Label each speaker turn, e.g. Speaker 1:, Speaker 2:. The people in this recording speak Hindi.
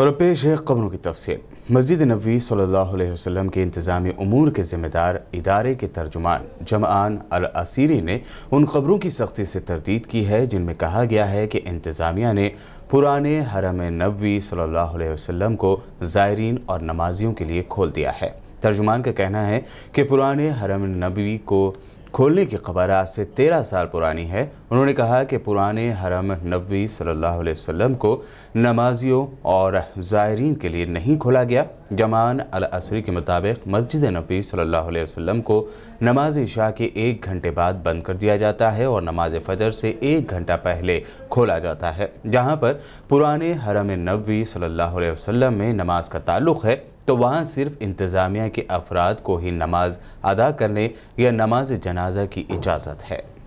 Speaker 1: और पेश है खबरों की तफसी मस्जिद नबी सल्लल्लाहु अलैहि वसल्लम के इंतज़ामी अमूर के ज़िम्मेदार इदारे के तर्जुमान जमान अल असीरी ने उन खबरों की सख्ती से तरदीद की है जिनमें कहा गया है कि इंतज़ामिया ने पुराने हरम नबी सल्लल्लाहु अलैहि वसल्लम को ज़ायरीन और नमाजियों के लिए खोल दिया है तर्जुमान का कहना है कि पुराने हरम नबी को खोलने की खबर आज से तेरह साल पुरानी है उन्होंने कहा कि पुराने हरम नबी सल्लल्लाहु अलैहि वसल्लम को नमाजियों और ज़ायरीन के लिए नहीं खोला गया जमान अल असरी के मुताबिक मस्जिद नबी सल्लल्लाहु अलैहि वसल्लम को नमाज शाह के एक घंटे बाद बंद कर दिया जाता है और नमाज फजर से एक घंटा पहले खोला जाता है जहाँ पर पुराने हरम नबी सल्ला वसम में नमाज का ताल्लुक़ है तो वहाँ सिर्फ इंतज़ामिया के अफराद को ही नमाज अदा करने या नमाज जनाजा की इजाज़त है